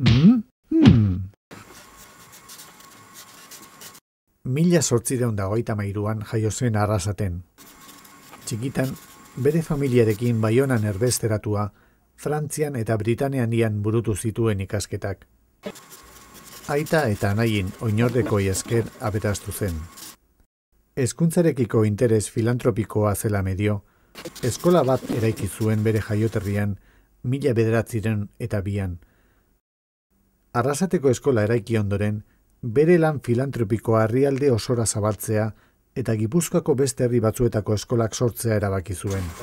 Hmm? Hmm. Mila sortzireun da goita mairuan jaiozen arrasaten. Txikitan, bere familiarekin baionan erbesteratua, Frantzian eta Britanean burutu zituen ikasketak. Aita eta anain oinordeko esker abetaztu zen. Hezkuntzarekiko interes filantropikoa zela medio, eskola bat eraiki zuen bere jaioterrian, mila bederatziren eta bian, arrasateko eskola eraiki ondoren, bere lan filantropikoa herrialde osora zabaltzea eta gipuzkako beste herri batzuetako eskolak sortzea erabaki zuen.